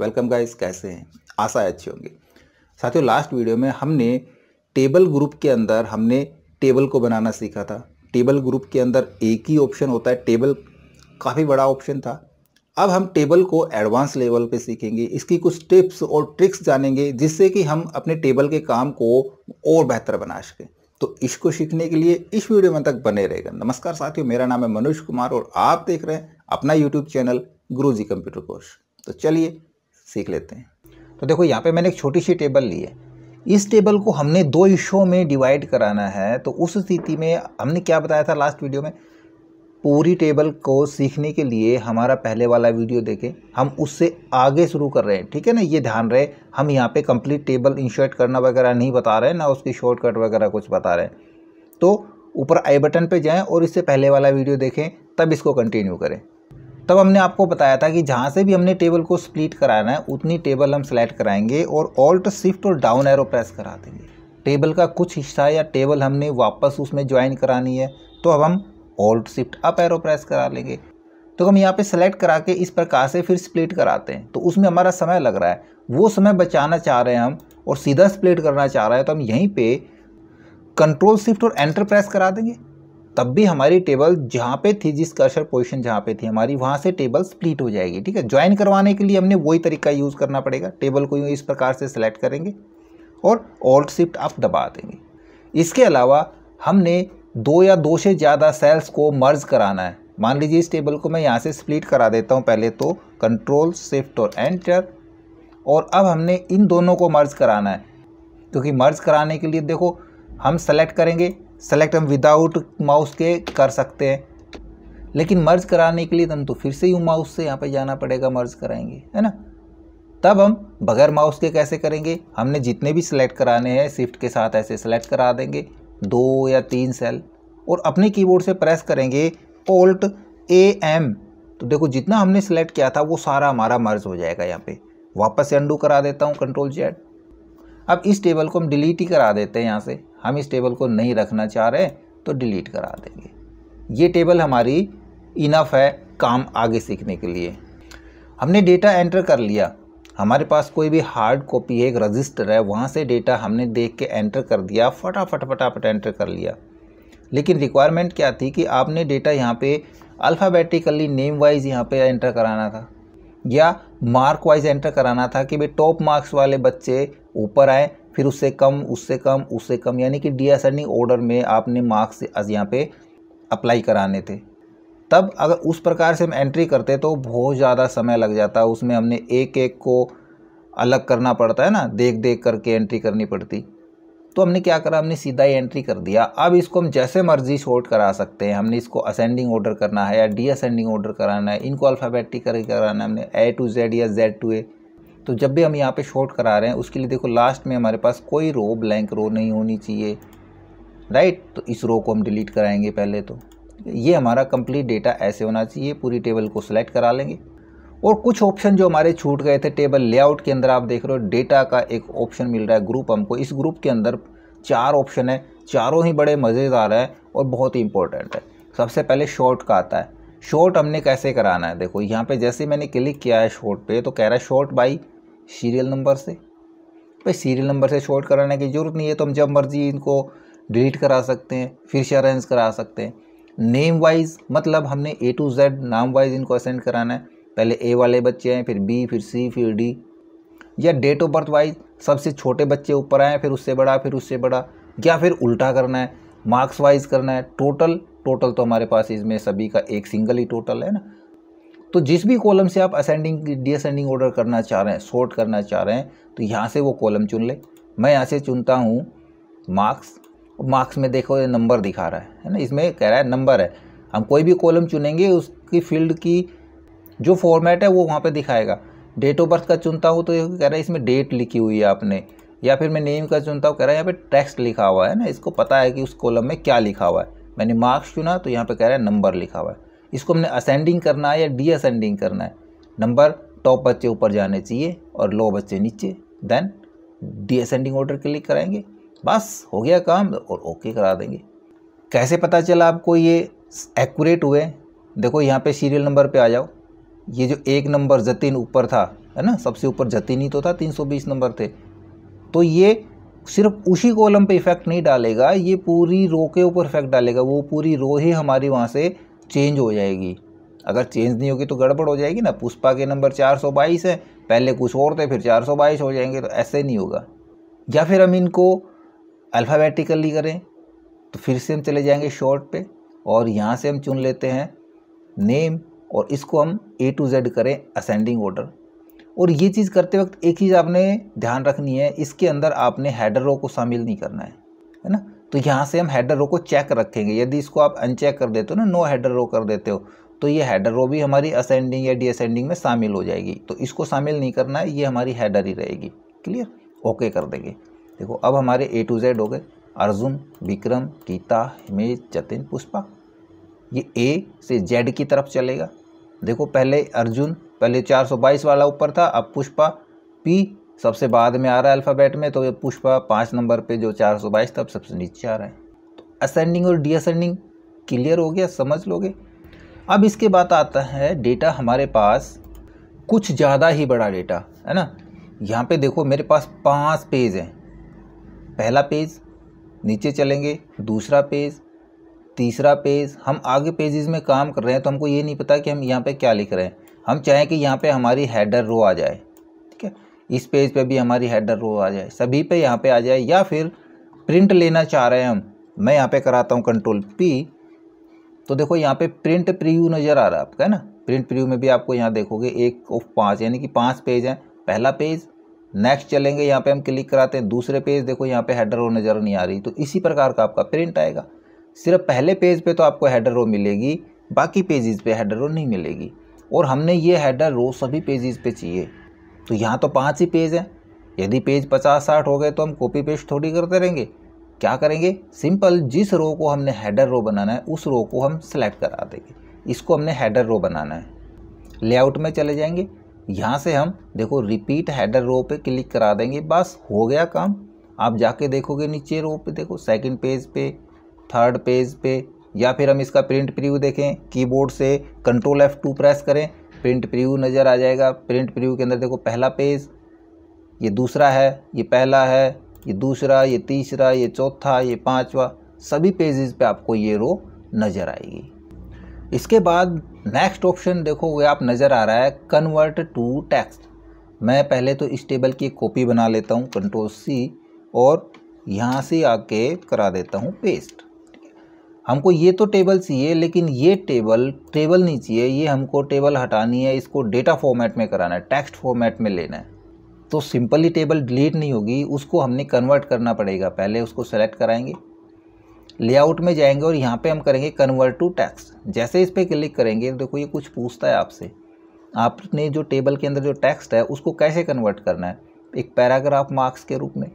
Welcome guys कैसे हैं आशा है अच्छे होंगे साथियों लास्ट वीडियो में हमने टेबल ग्रुप के अंदर हमने टेबल को बनाना सीखा था टेबल ग्रुप के अंदर एक ही ऑप्शन होता है टेबल काफ़ी बड़ा ऑप्शन था अब हम टेबल को एडवांस लेवल पे सीखेंगे इसकी कुछ टिप्स और ट्रिक्स जानेंगे जिससे कि हम अपने टेबल के काम को और बेहतर बना सकें तो इसको सीखने के लिए इस वीडियो में तक बने रहेगा नमस्कार साथियों मेरा नाम है मनोज कुमार और आप देख रहे हैं अपना YouTube channel Guruji computer course तो चलिए सीख लेते हैं तो देखो यहाँ पे मैंने एक छोटी सी टेबल ली है इस टेबल को हमने दो हिस्सों में डिवाइड कराना है तो उस स्थिति में हमने क्या बताया था लास्ट वीडियो में पूरी टेबल को सीखने के लिए हमारा पहले वाला वीडियो देखें हम उससे आगे शुरू कर रहे हैं ठीक है ना ये ध्यान रहे हम यहाँ पे कंप्लीट टेबल इंसर्ट करना वगैरह नहीं बता रहे हैं ना उसकी शॉर्टकट वगैरह कुछ बता रहे हैं तो ऊपर आई बटन पे जाएं और इससे पहले वाला वीडियो देखें तब इसको कंटिन्यू करें तब हमने आपको बताया था कि जहाँ से भी हमने टेबल को स्प्लिट कराना है उतनी टेबल हम सेलेक्ट कराएंगे और ऑल्ट शिफ्ट और डाउन एरो प्रेस करा देंगे टेबल का कुछ हिस्सा या टेबल हमने वापस उसमें ज्वाइन करानी है तो अब हम alt shift up arrow press करा लेंगे तो हम यहाँ पे सेलेक्ट करा के इस प्रकार से फिर स्प्लिट कराते हैं तो उसमें हमारा समय लग रहा है वो समय बचाना चाह रहे हैं हम और सीधा स्प्लिट करना चाह रहे हैं तो हम यहीं पे कंट्रोल शिफ्ट और एंटर प्रेस करा देंगे तब भी हमारी टेबल जहाँ पे थी जिस कर्सर पोजीशन जहाँ पे थी हमारी वहाँ से टेबल स्प्लिट हो जाएगी ठीक है ज्वाइन करवाने के लिए हमने वही तरीका यूज़ करना पड़ेगा टेबल को यूँ इस प्रकार से सिलेक्ट करेंगे और ऑल्ट शिफ्ट आप दबा देंगे इसके अलावा हमने दो या दो से ज़्यादा सेल्स को मर्ज कराना है मान लीजिए इस टेबल को मैं यहाँ से स्प्लिट करा देता हूँ पहले तो कंट्रोल शिफ्ट और एंटर और अब हमने इन दोनों को मर्ज कराना है क्योंकि मर्ज कराने के लिए देखो हम सेलेक्ट करेंगे सेलेक्ट हम विदाउट माउस के कर सकते हैं लेकिन मर्ज कराने के लिए तो हम तो फिर से यू माउस से यहाँ पे जाना पड़ेगा मर्ज कराएंगे है ना तब हम बगैर माउस के कैसे करेंगे हमने जितने भी सिलेक्ट कराने हैं शिफ्ट के साथ ऐसे सेलेक्ट करा देंगे दो या तीन सेल और अपने कीबोर्ड से प्रेस करेंगे ओल्ट ए एम तो देखो जितना हमने सेलेक्ट किया था वो सारा हमारा मर्ज हो जाएगा यहाँ पे वापस से अंडू करा देता हूँ कंट्रोल जेड अब इस टेबल को हम डिलीट ही करा देते हैं यहाँ से हम इस टेबल को नहीं रखना चाह रहे तो डिलीट करा देंगे ये टेबल हमारी इनफ है काम आगे सीखने के लिए हमने डेटा एंटर कर लिया हमारे पास कोई भी हार्ड कॉपी है एक रजिस्टर है वहाँ से डेटा हमने देख के एंटर कर दिया फटाफट फटाफट एंटर कर लिया लेकिन रिक्वायरमेंट क्या थी कि आपने डेटा यहाँ पे अल्फ़ाबेटिकली नेम वाइज यहाँ पे एंटर कराना था या मार्क वाइज एंटर कराना था कि भाई टॉप मार्क्स वाले बच्चे ऊपर आए फिर उससे कम उससे कम उससे कम यानी कि असेंडिंग ऑर्डर e में आपने मार्क्स यहाँ पे अप्लाई कराने थे तब अगर उस प्रकार से हम एंट्री करते तो बहुत ज़्यादा समय लग जाता उसमें हमने एक एक को अलग करना पड़ता है ना देख देख करके एंट्री करनी पड़ती तो हमने क्या करा हमने सीधा ही एंट्री कर दिया अब इसको हम जैसे मर्जी शॉर्ट करा सकते हैं हमने इसको असेंडिंग ऑर्डर करना है या डी असेंडिंग ऑर्डर कराना है इनको अल्फ़ाबेटिक करके कराना है हमने ए टू जेड या जेड टू ए तो जब भी हम यहाँ पे शॉर्ट करा रहे हैं उसके लिए देखो लास्ट में हमारे पास कोई रो ब्लैंक रो नहीं होनी चाहिए राइट तो इस रो को हम डिलीट कराएंगे पहले तो ये हमारा कंप्लीट डेटा ऐसे होना चाहिए पूरी टेबल को सिलेक्ट करा लेंगे और कुछ ऑप्शन जो हमारे छूट गए थे टेबल लेआउट के अंदर आप देख रहे हो डेटा का एक ऑप्शन मिल रहा है ग्रुप हमको इस ग्रुप के अंदर चार ऑप्शन है चारों ही बड़े मज़ेदार हैं और बहुत ही इंपॉर्टेंट है सबसे पहले शॉर्ट का आता है शॉर्ट हमने कैसे कराना है देखो यहाँ पे जैसे मैंने क्लिक किया है शॉर्ट पे तो कह रहा है शॉर्ट बाई सीरियल नंबर से भाई सीरियल नंबर से शॉर्ट कराने की ज़रूरत नहीं है तो हम जब मर्जी इनको डिलीट करा सकते हैं फिर से अरेंज करा सकते हैं नेम वाइज मतलब हमने ए टू जेड नाम वाइज इनको असेंड कराना है पहले ए वाले बच्चे हैं फिर बी फिर सी फिर डी या डेट ऑफ बर्थ वाइज सबसे छोटे बच्चे ऊपर आए फिर उससे बड़ा फिर उससे बड़ा या फिर उल्टा करना है मार्क्स वाइज करना है टोटल टोटल तो हमारे पास इसमें सभी का एक सिंगल ही टोटल है ना तो जिस भी कॉलम से आप असेंडिंग डिसेंडिंग ऑर्डर करना चाह रहे हैं शॉर्ट करना चाह रहे हैं तो यहाँ से वो कॉलम चुन ले मैं यहाँ से चुनता हूँ मार्क्स मार्क्स में देखो ये नंबर दिखा रहा है है ना इसमें कह रहा है नंबर है हम कोई भी कॉलम चुनेंगे उसकी फील्ड की जो फॉर्मेट है वो वहाँ पर दिखाएगा डेट ऑफ बर्थ का चुनता हूँ तो कह रहा है इसमें डेट लिखी हुई है आपने या फिर मैं नेम का चुनता हूँ कह रहा है यहाँ पर टेक्स्ट लिखा हुआ है ना इसको पता है कि उस कॉलम में क्या लिखा हुआ है मैंने मार्क्स चुना तो यहाँ पर कह रहा है नंबर लिखा हुआ है इसको हमने असेंडिंग करना है या डी असेंडिंग करना है नंबर टॉप बच्चे ऊपर जाने चाहिए और लो बच्चे नीचे then the ascending order click कराएंगे बस हो गया काम और ओके करा देंगे कैसे पता चला आपको ये एक्यूरेट हुए देखो यहाँ पे सीरियल नंबर पे आ जाओ ये जो एक नंबर जतिन ऊपर था है ना सबसे ऊपर जतिन ही तो था 320 नंबर थे तो ये सिर्फ उसी कॉलम पे इफेक्ट नहीं डालेगा ये पूरी रो के ऊपर इफेक्ट डालेगा वो पूरी रो ही हमारी वहाँ से चेंज हो जाएगी अगर चेंज नहीं होगी तो गड़बड़ हो जाएगी ना पुष्पा के नंबर 422 है पहले कुछ और थे फिर 422 हो जाएंगे तो ऐसे नहीं होगा या फिर हम इनको अल्फ़ाबेटिकली करें तो फिर से हम चले जाएंगे शॉर्ट पे और यहाँ से हम चुन लेते हैं नेम और इसको हम ए टू जेड करें असेंडिंग ऑर्डर और ये चीज़ करते वक्त एक चीज़ आपने ध्यान रखनी है इसके अंदर आपने हेडरों को शामिल नहीं करना है है ना तो यहाँ से हम हेडर रो को चेक रखेंगे यदि इसको आप अनचेक कर देते हो ना नो हेडर रो कर देते हो तो ये हेडर रो भी हमारी असेंडिंग या डीअसेंडिंग में शामिल हो जाएगी तो इसको शामिल नहीं करना है ये हमारी हेडर ही रहेगी क्लियर ओके कर देंगे देखो अब हमारे ए टू जेड हो गए अर्जुन विक्रम गीता हिमेश जतिन पुष्पा ये ए से जेड की तरफ चलेगा देखो पहले अर्जुन पहले 422 वाला ऊपर था अब पुष्पा पी सबसे बाद में आ रहा है अल्फ़ाबेट में तो ये पुष्पा पाँच नंबर पे जो चार सौ बाईस था अब सबसे नीचे आ रहा है तो असेंडिंग और डीअसेंडिंग क्लियर हो गया समझ लोगे अब इसके बाद आता है डेटा हमारे पास कुछ ज़्यादा ही बड़ा डेटा है ना यहाँ पे देखो मेरे पास पांच पेज हैं पहला पेज नीचे चलेंगे दूसरा पेज तीसरा पेज हम आगे पेजेज़ में काम कर रहे हैं तो हमको ये नहीं पता कि हम यहाँ पर क्या लिख रहे हैं हम चाहें कि यहाँ पर हमारी हेडर रो आ जाए इस पेज पे भी हमारी हेडर रो आ जाए सभी पे यहाँ पे आ जाए या फिर प्रिंट लेना चाह रहे हैं हम मैं यहाँ पे कराता हूँ कंट्रोल पी तो देखो यहाँ पे प्रिंट प्रीव्यू नज़र आ रहा है आपका है ना प्रिंट प्रीव्यू में भी आपको यहाँ देखोगे एक ऑफ पाँच यानी कि पाँच पेज हैं पहला पेज नेक्स्ट चलेंगे यहाँ पर हम क्लिक कराते हैं दूसरे पेज देखो यहाँ पर हेडर रो नज़र नहीं आ रही तो इसी प्रकार का आपका प्रिंट आएगा सिर्फ पहले पेज पर तो आपको हेडर रो मिलेगी बाकी पेजेस पे हेडर रो नहीं मिलेगी और हमने ये हेडर रो सभी पेजेस पे चाहिए तो यहाँ तो पाँच ही पेज हैं यदि पेज पचास साठ हो गए तो हम कॉपी पेस्ट थोड़ी करते रहेंगे क्या करेंगे सिंपल जिस रो को हमने हेडर रो बनाना है उस रो को हम सेलेक्ट करा देंगे इसको हमने हेडर रो बनाना है लेआउट में चले जाएंगे यहाँ से हम देखो रिपीट हेडर रो पे क्लिक करा देंगे बस हो गया काम आप जाके देखोगे नीचे रो पे देखो सेकंड पेज पे थर्ड पेज पे या फिर हम इसका प्रिंट प्रिव्यू देखें कीबोर्ड से कंट्रोल एफ़ टू प्रेस करें प्रिंट प्रिव्यू नज़र आ जाएगा प्रिंट प्रिव्यू के अंदर देखो पहला पेज ये दूसरा है ये पहला है ये दूसरा ये तीसरा ये चौथा ये पाँचवा सभी पेजेस पे आपको ये रो नज़र आएगी इसके बाद नेक्स्ट ऑप्शन देखो वह आप नज़र आ रहा है कन्वर्ट टू टेक्स्ट मैं पहले तो इस टेबल की कॉपी बना लेता हूँ कंट्रोल सी और यहाँ से आके करा देता हूँ पेस्ट हमको ये तो टेबल चाहिए लेकिन ये टेबल टेबल नहीं चाहिए ये हमको टेबल हटानी है इसको डेटा फॉर्मेट में कराना है टेक्स्ट फॉर्मेट में लेना है तो सिंपली टेबल डिलीट नहीं होगी उसको हमने कन्वर्ट करना पड़ेगा पहले उसको सेलेक्ट कराएंगे लेआउट में जाएंगे और यहाँ पे हम करेंगे कन्वर्ट टू टैक्स जैसे इस पर क्लिक करेंगे तो देखो तो ये कुछ पूछता है आपसे आपने जो टेबल के अंदर जो टेक्स्ट है उसको कैसे कन्वर्ट करना है एक पैराग्राफ मार्क्स के रूप में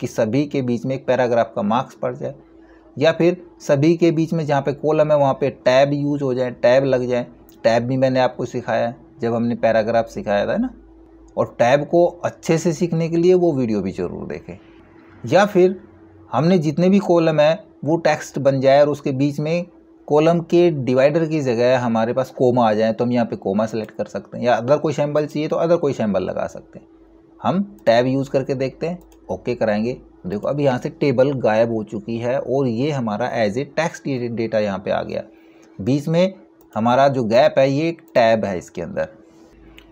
कि सभी के बीच में एक पैराग्राफ का मार्क्स पड़ जाए या फिर सभी के बीच में जहाँ पे कॉलम है वहाँ पे टैब यूज हो जाए टैब लग जाए टैब भी मैंने आपको सिखाया जब हमने पैराग्राफ सिखाया था ना और टैब को अच्छे से सीखने के लिए वो वीडियो भी ज़रूर देखें या फिर हमने जितने भी कॉलम है वो टेक्स्ट बन जाए और उसके बीच में कॉलम के डिवाइडर की जगह हमारे पास कोमा आ जाए तो हम यहाँ पे कोमा सेलेक्ट कर सकते हैं या अदर कोई शैम्बल चाहिए तो अदर कोई शैम्बल लगा सकते हैं हम टैब यूज़ करके देखते हैं ओके कराएंगे देखो अब यहाँ से टेबल गायब हो चुकी है और ये हमारा एज ए टैक्स डेटा यहाँ पे आ गया बीच में हमारा जो गैप है ये एक टैब है इसके अंदर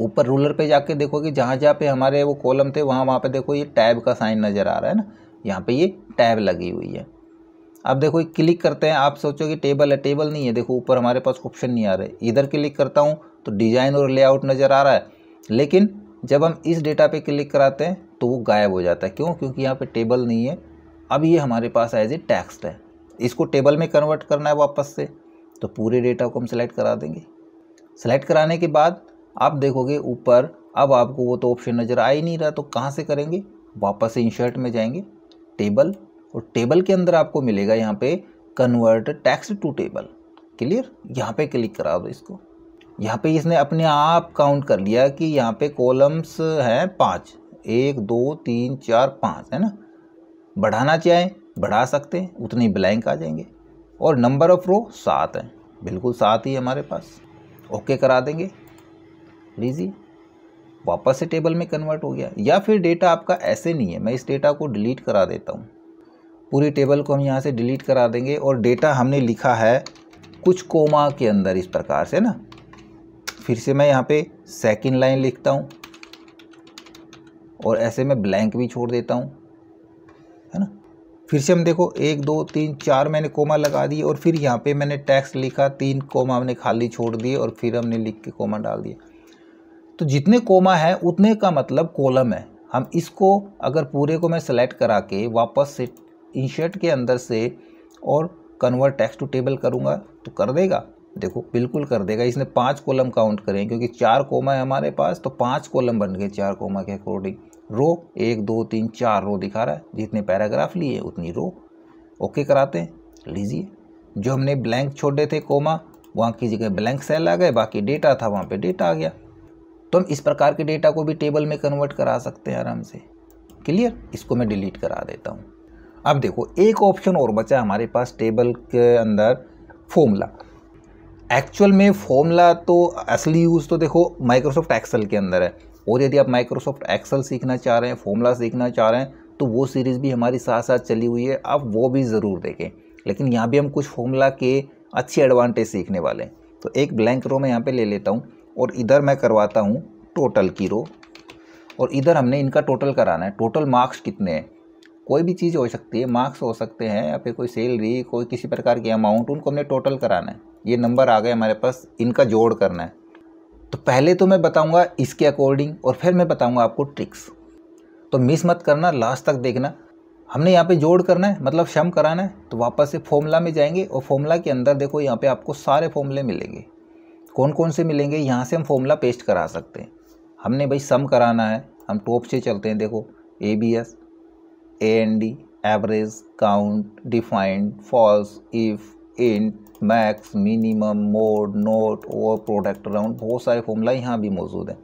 ऊपर रूलर पे जाके देखोगे जहाँ जहाँ पे हमारे वो कॉलम थे वहाँ वहाँ पे देखो ये टैब का साइन नज़र आ रहा है ना यहाँ पे ये टैब लगी हुई है अब देखो ये क्लिक करते हैं आप सोचोगे टेबल है टेबल नहीं है देखो ऊपर हमारे पास ऑप्शन नहीं आ रहे इधर क्लिक करता हूँ तो डिज़ाइन और लेआउट नज़र आ रहा है लेकिन जब हम इस डेटा पे क्लिक कराते हैं तो वो गायब हो जाता है क्यों क्योंकि यहाँ पे टेबल नहीं है अब ये हमारे पास एज ए टेक्स्ट है इसको टेबल में कन्वर्ट करना है वापस से तो पूरे डेटा को हम सेलेक्ट करा देंगे सेलेक्ट कराने के बाद आप देखोगे ऊपर अब आपको वो तो ऑप्शन नज़र आ ही नहीं रहा तो कहाँ से करेंगे वापस से इंशर्ट में जाएंगे टेबल और टेबल के अंदर आपको मिलेगा यहाँ पे convert text to table clear यहाँ पे क्लिक करा दो इसको यहाँ पे इसने अपने आप काउंट कर लिया कि यहाँ पे कॉलम्स हैं पाँच एक दो तीन चार पाँच है ना बढ़ाना चाहें बढ़ा सकते हैं उतने ब्लैंक आ जाएंगे और नंबर ऑफ रो सात हैं बिल्कुल सात ही हमारे पास ओके करा देंगे लीजिए वापस से टेबल में कन्वर्ट हो गया या फिर डेटा आपका ऐसे नहीं है मैं इस डेटा को डिलीट करा देता हूँ पूरी टेबल को हम यहाँ से डिलीट करा देंगे और डेटा हमने लिखा है कुछ कोमा के अंदर इस प्रकार से ना फिर से मैं यहाँ पे सेकेंड लाइन लिखता हूँ और ऐसे मैं ब्लैंक भी छोड़ देता हूँ है ना फिर से हम देखो एक दो तीन चार मैंने कोमा लगा दिए और फिर यहाँ पे मैंने टैक्स लिखा तीन कोमा हमने खाली छोड़ दिए और फिर हमने लिख के कोमा डाल दिया तो जितने कोमा है उतने का मतलब कॉलम है हम इसको अगर पूरे को मैं सेलेक्ट करा के वापस से इंशर्ट के अंदर से और कन्वर्ट टेक्स्ट टू टेबल करूँगा तो कर देगा देखो बिल्कुल कर देगा इसने पाँच कॉलम काउंट करें क्योंकि चार कोमा है हमारे पास तो पाँच कॉलम बन गए चार कोमा के अकॉर्डिंग रो एक दो तीन चार रो दिखा रहा है जितने पैराग्राफ लिए उतनी रो ओके कराते हैं लीजिए जो हमने ब्लैंक छोड़े थे कोमा वहाँ की जगह ब्लैंक सेल आ गए बाकी डेटा था वहाँ पर डेटा आ गया तो हम इस प्रकार के डेटा को भी टेबल में कन्वर्ट करा सकते हैं आराम से क्लियर इसको मैं डिलीट करा देता हूँ अब देखो एक ऑप्शन और बचा हमारे पास टेबल के अंदर फॉर्मूला एक्चुअल में फॉर्मूला तो असली यूज़ तो देखो माइक्रोसॉफ्ट एक्सेल के अंदर है और यदि आप माइक्रोसॉफ्ट एक्सेल सीखना चाह रहे हैं फॉर्मूला सीखना चाह रहे हैं तो वो सीरीज़ भी हमारी साथ साथ चली हुई है आप वो भी ज़रूर देखें लेकिन यहाँ भी हम कुछ फॉर्मूला के अच्छे एडवांटेज सीखने वाले हैं तो एक ब्लैंक रो मैं यहाँ पे ले लेता हूँ और इधर मैं करवाता हूँ टोटल की रो और इधर हमने इनका टोटल कराना है टोटल मार्क्स कितने हैं कोई भी चीज़ हो सकती है मार्क्स हो सकते हैं या फिर कोई सैलरी कोई किसी प्रकार की अमाउंट उनको हमने टोटल कराना है ये नंबर आ गए हमारे पास इनका जोड़ करना है तो पहले तो मैं बताऊंगा इसके अकॉर्डिंग और फिर मैं बताऊंगा आपको ट्रिक्स तो मिस मत करना लास्ट तक देखना हमने यहाँ पे जोड़ करना है मतलब शम कराना है तो वापस से फॉर्मूला में जाएंगे और फॉर्मूला के अंदर देखो यहाँ पे आपको सारे फॉर्मूले मिलेंगे कौन कौन से मिलेंगे यहाँ से हम फॉर्मूला पेस्ट करा सकते हैं हमने भाई सम कराना है हम टॉप से चलते हैं देखो A B S D average count defined false if in max minimum mod not और प्रोडक्ट राउंड बहुत सारे फॉर्मूला यहाँ भी मौजूद हैं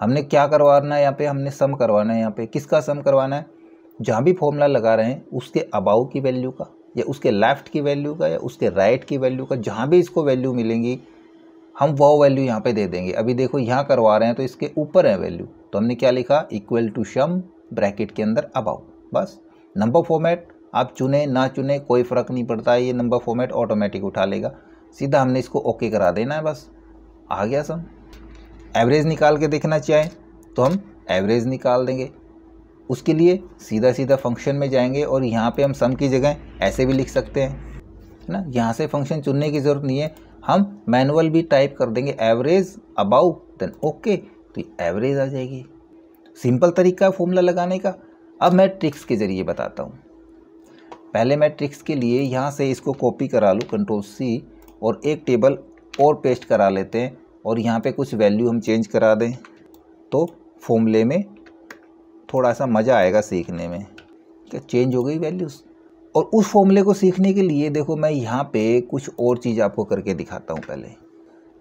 हमने क्या करवाना है यहाँ पे हमने सम करवाना है यहाँ पे किसका सम करवाना है जहाँ भी फॉर्मूला लगा रहे हैं उसके अबाउ की वैल्यू का या उसके लेफ़्ट की वैल्यू का या उसके राइट की वैल्यू का जहाँ भी इसको वैल्यू मिलेंगी हम वो वैल्यू यहाँ पे दे देंगे अभी देखो यहाँ करवा रहे हैं तो इसके ऊपर है वैल्यू तो हमने क्या लिखा इक्वल टू शम ब्रैकेट के अंदर अबाउ बस नंबर फॉर्मेट आप चुने ना चुने कोई फ़र्क नहीं पड़ता ये नंबर फॉर्मेट ऑटोमेटिक उठा लेगा सीधा हमने इसको ओके करा देना है बस आ गया सब एवरेज निकाल के देखना चाहें तो हम एवरेज निकाल देंगे उसके लिए सीधा सीधा फंक्शन में जाएंगे और यहाँ पे हम सम की जगह ऐसे भी लिख सकते हैं है ना यहाँ से फंक्शन चुनने की ज़रूरत नहीं है हम मैनुअल भी टाइप कर देंगे एवरेज अबाउ देन ओके तो एवरेज आ जाएगी सिंपल तरीका है फॉर्मूला लगाने का अब मैं ट्रिक्स के ज़रिए बताता हूँ पहले मैं ट्रिक्स के लिए यहाँ से इसको कॉपी करा लूँ कंट्रोल सी और एक टेबल और पेस्ट करा लेते हैं और यहाँ पे कुछ वैल्यू हम चेंज करा दें तो फॉर्मूले में थोड़ा सा मज़ा आएगा सीखने में क्या चेंज हो गई वैल्यूज़ और उस फॉर्मूले को सीखने के लिए देखो मैं यहाँ पे कुछ और चीज़ आपको करके दिखाता हूँ पहले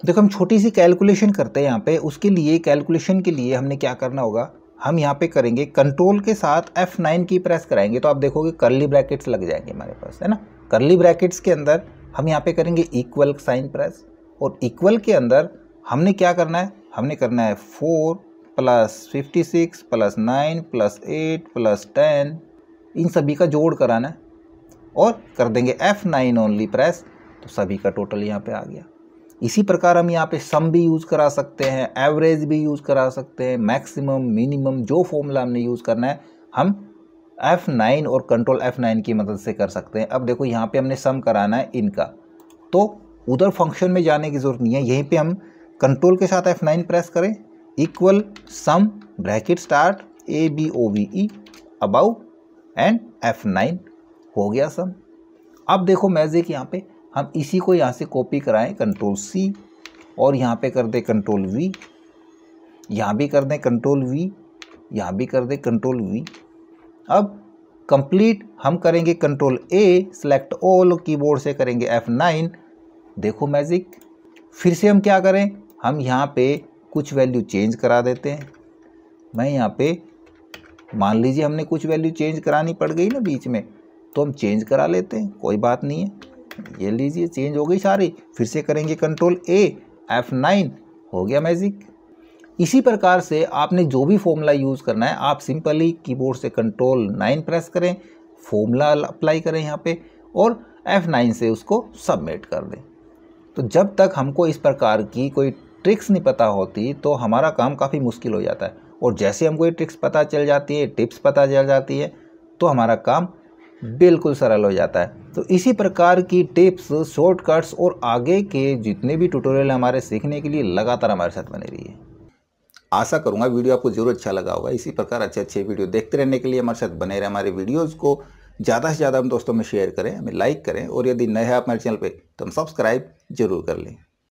देखो हम छोटी सी कैलकुलेशन करते हैं यहाँ पे उसके लिए कैलकुलेशन के लिए हमने क्या करना होगा हम यहाँ पे करेंगे कंट्रोल के साथ F9 की प्रेस कराएंगे तो आप देखोगे करली ब्रैकेट्स लग जाएंगे हमारे पास है ना करली ब्रैकेट्स के अंदर हम यहाँ पे करेंगे इक्वल साइन प्रेस और इक्वल के अंदर हमने क्या करना है हमने करना है four plus fifty six plus nine plus eight plus ten इन सभी का जोड़ कराना है और कर देंगे F9 ओनली प्रेस तो सभी का टोटल यहाँ पे आ गया इसी प्रकार हम यहाँ पे सम भी यूज़ करा सकते हैं एवरेज भी यूज़ करा सकते हैं मैक्सिमम मिनिमम जो फॉर्मूला हमने यूज़ करना है हम F9 और कंट्रोल F9 की मदद से कर सकते हैं अब देखो यहाँ पे हमने सम कराना है इनका तो उधर फंक्शन में जाने की ज़रूरत नहीं है यहीं पे हम कंट्रोल के साथ F9 प्रेस करें equal sum bracket start A B O V E above and F9 हो गया सम अब देखो मैजिक यहाँ पे हम इसी को यहाँ से कॉपी कराएं कंट्रोल सी और यहाँ पे कर दें कंट्रोल वी यहाँ भी कर दें कंट्रोल वी यहाँ भी कर दें कंट्रोल वी अब कंप्लीट हम करेंगे control A select all keyboard से करेंगे एफ नाइन देखो मैजिक फिर से हम क्या करें हम यहाँ पे कुछ वैल्यू चेंज करा देते हैं मैं यहाँ पे मान लीजिए हमने कुछ वैल्यू चेंज करानी पड़ गई ना बीच में तो हम चेंज करा लेते हैं कोई बात नहीं है ये लीजिए चेंज हो गई सारी फिर से करेंगे कंट्रोल ए एफ नाइन हो गया मैजिक इसी प्रकार से आपने जो भी फॉर्मूला यूज़ करना है आप सिंपली कीबोर्ड से कंट्रोल नाइन प्रेस करें फॉर्मूला अप्लाई करें यहाँ पे और एफ़ नाइन से उसको सबमिट कर दें तो जब तक हमको इस प्रकार की कोई ट्रिक्स नहीं पता होती तो हमारा काम काफ़ी मुश्किल हो जाता है और जैसे हमको ये ट्रिक्स पता चल जाती है टिप्स पता चल जाती है तो हमारा काम हम्म। बिल्कुल सरल हो जाता है तो इसी प्रकार की टिप्स शॉर्टकट्स और आगे के जितने भी ट्यूटोरियल हमारे सीखने के लिए लगातार हमारे साथ बने रहिए आशा करूँगा वीडियो आपको जरूर अच्छा लगा होगा इसी प्रकार अच्छे अच्छे वीडियो देखते रहने के लिए हमारे साथ बने रहे हमारे वीडियोज़ को ज़्यादा से ज़्यादा हम दोस्तों में शेयर करें हमें लाइक करें और यदि नए हैं आप हमारे चैनल पर तो हम सब्सक्राइब जरूर कर लें